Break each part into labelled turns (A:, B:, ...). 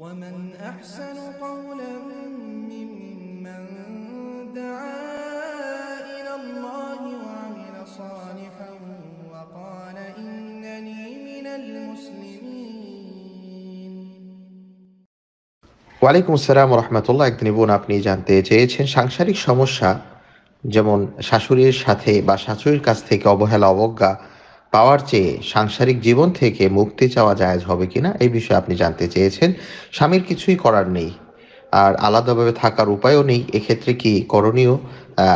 A: ওয়ালাইকুম আসসালাম রহমতুল্লাহ একদিন বোন আপনি জানতে চেয়েছেন সাংসারিক সমস্যা যেমন শাশুড়ির সাথে বা শাশুড়ির কাছ থেকে অবহেলা অবজ্ঞা পাওয়ার চেয়ে সাংসারিক জীবন থেকে মুক্তি চাওয়া জায়জ হবে কিনা এই বিষয়ে আপনি জানতে চেয়েছেন স্বামীর কিছুই করার নেই আর আলাদাভাবে থাকার উপায়ও নেই এক্ষেত্রে কি করণীয়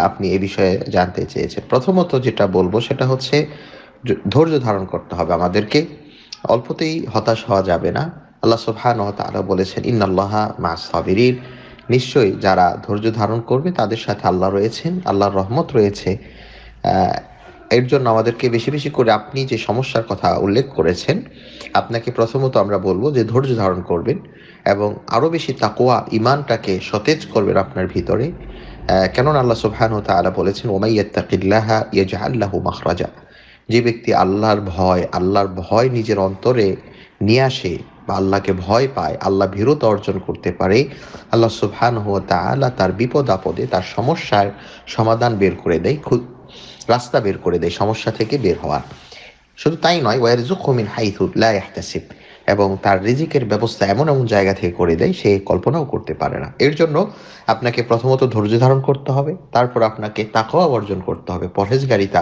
A: আপনি এ বিষয়ে জানতে চেয়েছেন প্রথমত যেটা বলবো সেটা হচ্ছে ধৈর্য ধারণ করতে হবে আমাদেরকে অল্পতেই হতাশ হওয়া যাবে না আল্লাহ সুবহান তারা বলেছেন ইন্নাল্লাহা মা সাবিরিন নিশ্চয়ই যারা ধৈর্য ধারণ করবে তাদের সাথে আল্লাহ রয়েছেন আল্লাহর রহমত রয়েছে এর জন্য আমাদেরকে বেশি বেশি করে আপনি যে সমস্যার কথা উল্লেখ করেছেন আপনাকে প্রথমত আমরা বলবো যে ধৈর্য ধারণ করবেন এবং আরও বেশি তাকোয়া ইমানটাকে সতেজ করবেন আপনার ভিতরে কেননা আল্লাহ সুবহান তালা বলেছেন ওমাইয়াত্তাকিল্লাহা ইয়াজাহাল্লাহু মাহরাজা যে ব্যক্তি আল্লাহর ভয় আল্লাহর ভয় নিজের অন্তরে নিয়ে আসে বা আল্লাহকে ভয় পায় আল্লাহ ভীরতা অর্জন করতে পারে আল্লাহ সুবহান হতা আল্লাহ তার বিপদ আপদে তার সমস্যার সমাধান বের করে দেয় রাস্তা বের করে দেয় সমস্যা থেকে বের হওয়ার শুধু তাই নয় ওয়ারজু কমিন হাইথুল্লাহ ইহতাসিব এবং তার রিজিকের ব্যবস্থা এমন এমন জায়গা থেকে করে দেয় সে কল্পনাও করতে পারে না এর জন্য আপনাকে প্রথমত ধৈর্য ধারণ করতে হবে তারপর আপনাকে তাকওয়া অর্জন করতে হবে পরহেজগারিতা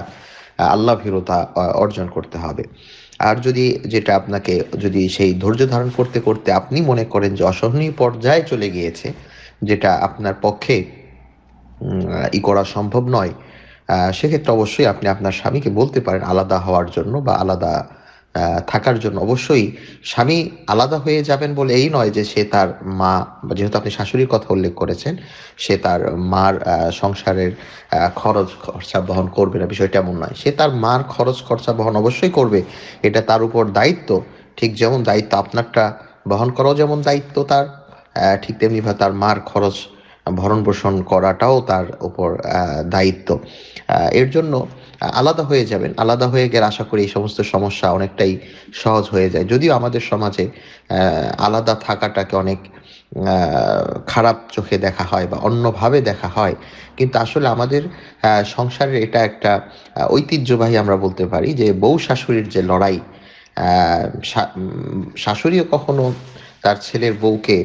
A: আল্লাহ ভীরতা অর্জন করতে হবে আর যদি যেটা আপনাকে যদি সেই ধৈর্য ধারণ করতে করতে আপনি মনে করেন যে অসহনীয় পর্যায়ে চলে গিয়েছে যেটা আপনার পক্ষে ই করা সম্ভব নয় সেক্ষেত্রে অবশ্যই আপনি আপনার স্বামীকে বলতে পারেন আলাদা হওয়ার জন্য বা আলাদা থাকার জন্য অবশ্যই স্বামী আলাদা হয়ে যাবেন বলে এই নয় যে সে তার মা যেহেতু আপনি শাশুড়ির কথা উল্লেখ করেছেন সে তার মার সংসারের খরচ খরচা বহন করবে না বিষয়টা এমন নয় সে তার মার খরচ খরচা বহন অবশ্যই করবে এটা তার উপর দায়িত্ব ঠিক যেমন দায়িত্ব আপনারটা বহন করাও যেমন দায়িত্ব তার ঠিক তেমনিভাবে তার মার খরচ ভরণ পোষণ করাটাও তার উপর দায়িত্ব এর জন্য আলাদা হয়ে যাবেন আলাদা হয়ে গেলে আশা করি এই সমস্ত সমস্যা অনেকটাই সহজ হয়ে যায় যদিও আমাদের সমাজে আলাদা থাকাটাকে অনেক খারাপ চোখে দেখা হয় বা অন্যভাবে দেখা হয় কিন্তু আসলে আমাদের সংসারের এটা একটা ঐতিহ্যবাহী আমরা বলতে পারি যে বউ শাশুড়ির যে লড়াই শাশুড়িও কখনো তার ছেলের বউকে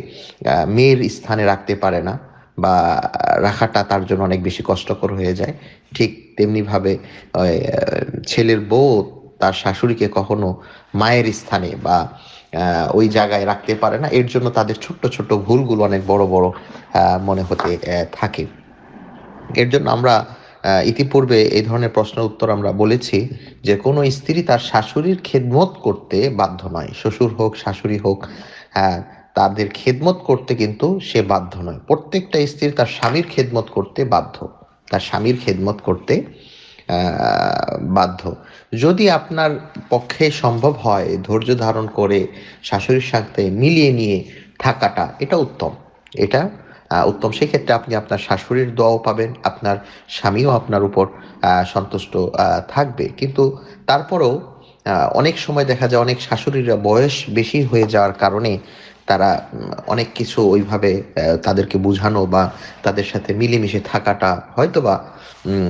A: মেয়ের স্থানে রাখতে পারে না বা রাখাটা তার জন্য অনেক বেশি কষ্টকর হয়ে যায় ঠিক তেমনিভাবে ছেলের বউ তার শাশুড়িকে কখনো মায়ের স্থানে বা ওই জায়গায় রাখতে পারে না এর জন্য তাদের ছোট্ট ছোট্ট ভুলগুলো অনেক বড় বড় মনে হতে থাকে এর জন্য আমরা ইতিপূর্বে এই ধরনের প্রশ্নের উত্তর আমরা বলেছি যে কোনো স্ত্রী তার শাশুড়ির খেদমত করতে বাধ্য নয় শ্বশুর হোক শাশুড়ি হোক হ্যাঁ তাদের খেদমত করতে কিন্তু সে বাধ্য নয় প্রত্যেকটা স্ত্রী তার স্বামীর খেদমত করতে বাধ্য তার স্বামীর খেদমত করতে বাধ্য যদি আপনার পক্ষে সম্ভব হয় ধৈর্য ধারণ করে শাশুড়ির সাথে মিলিয়ে নিয়ে থাকাটা এটা উত্তম এটা উত্তম সেক্ষেত্রে আপনি আপনার শাশুড়ির দোয়াও পাবেন আপনার স্বামীও আপনার উপর সন্তুষ্ট থাকবে কিন্তু তারপরেও অনেক সময় দেখা যায় অনেক শাশুড়িরা বয়স বেশি হয়ে যাওয়ার কারণে তারা অনেক কিছু ওইভাবে তাদেরকে বোঝানো বা তাদের সাথে মিলেমিশে থাকাটা হয়তোবা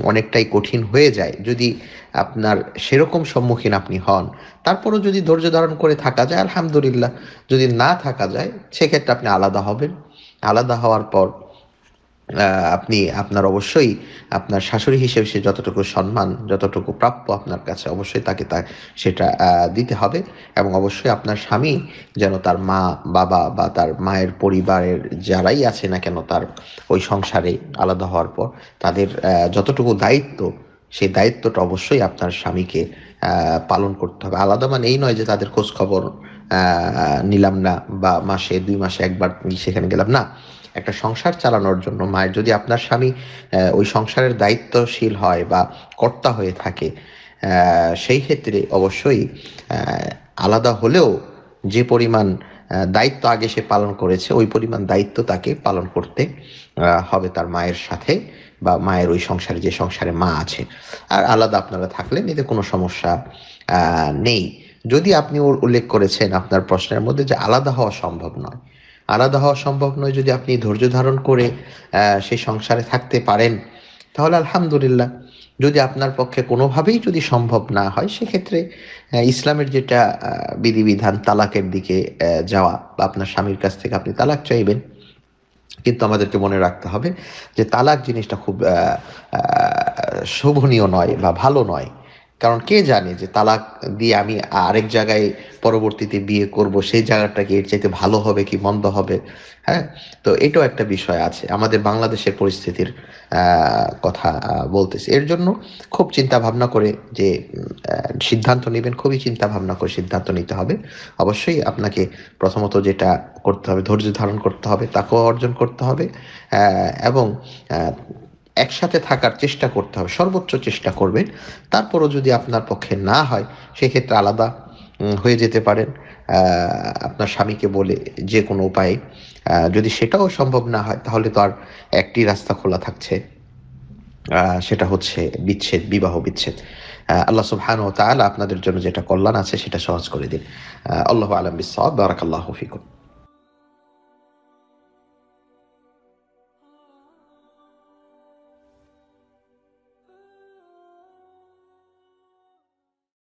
A: অনেকটাই কঠিন হয়ে যায় যদি আপনার সেরকম সম্মুখীন আপনি হন তারপরও যদি ধৈর্য ধারণ করে থাকা যায় আলহামদুলিল্লাহ যদি না থাকা যায় সেক্ষেত্রে আপনি আলাদা হবেন আলাদা হওয়ার পর আপনি আপনার অবশ্যই আপনার শাশুড়ি হিসেবে সে যতটুকু সম্মান যতটুকু প্রাপ্য আপনার কাছে অবশ্যই তাকে তা সেটা দিতে হবে এবং অবশ্যই আপনার স্বামী যেন তার মা বাবা বা তার মায়ের পরিবারের যারাই আছে না কেন তার ওই সংসারে আলাদা হওয়ার পর তাদের যতটুকু দায়িত্ব সেই দায়িত্বটা অবশ্যই আপনার স্বামীকে পালন করতে হবে আলাদা মানে এই নয় যে তাদের খোঁজ খবর নিলাম না বা মাসে দুই মাসে একবার সেখানে গেলাম না একটা সংসার চালানোর জন্য মায়ের যদি আপনার স্বামী ওই সংসারের দায়িত্বশীল হয় বা কর্তা হয়ে থাকে সেই ক্ষেত্রে অবশ্যই আলাদা হলেও যে পরিমাণ দায়িত্ব আগে সে পালন করেছে ওই পরিমাণ দায়িত্ব তাকে পালন করতে হবে তার মায়ের সাথে বা মায়ের ওই সংসারে যে সংসারে মা আছে আর আলাদা আপনারা থাকলেন এতে কোনো সমস্যা নেই যদি আপনি ওর উল্লেখ করেছেন আপনার প্রশ্নের মধ্যে যে আলাদা হওয়া সম্ভব নয় আলাদা হওয়া সম্ভব নয় যদি আপনি ধৈর্য ধারণ করে সেই সংসারে থাকতে পারেন তাহলে আলহামদুলিল্লাহ যদি আপনার পক্ষে কোনোভাবেই যদি সম্ভব না হয় সেক্ষেত্রে ইসলামের যেটা বিধিবিধান তালাকের দিকে যাওয়া বা আপনার স্বামীর কাছ থেকে আপনি তালাক চাইবেন কিন্তু আমাদেরকে মনে রাখতে হবে যে তালাক জিনিসটা খুব শোভনীয় নয় বা ভালো নয় কারণ কে জানে যে তালাক দিয়ে আমি আরেক জায়গায় পরবর্তীতে বিয়ে করব সেই জায়গাটা কি এর চাইতে ভালো হবে কি মন্দ হবে হ্যাঁ তো এটাও একটা বিষয় আছে আমাদের বাংলাদেশের পরিস্থিতির কথা বলতেছি এর জন্য খুব চিন্তা ভাবনা করে যে সিদ্ধান্ত নেবেন খুবই চিন্তা ভাবনা করে সিদ্ধান্ত নিতে হবে অবশ্যই আপনাকে প্রথমত যেটা করতে হবে ধৈর্য ধারণ করতে হবে তাকেও অর্জন করতে হবে এবং একসাথে থাকার চেষ্টা করতে হবে সর্বোচ্চ চেষ্টা করবেন তারপরও যদি আপনার পক্ষে না হয় সেক্ষেত্রে আলাদা হয়ে যেতে পারেন আপনার স্বামীকে বলে যে কোনো উপায়ে যদি সেটাও সম্ভব না হয় তাহলে তো আর একটি রাস্তা খোলা থাকছে সেটা হচ্ছে বিচ্ছেদ বিবাহ বিচ্ছেদ আল্লাহ সুবহান ও তাহলে আপনাদের জন্য যেটা কল্যাণ আছে সেটা সহজ করে দিন আল্লাহ আলম বিসাদ আল্লাহ ফিকুম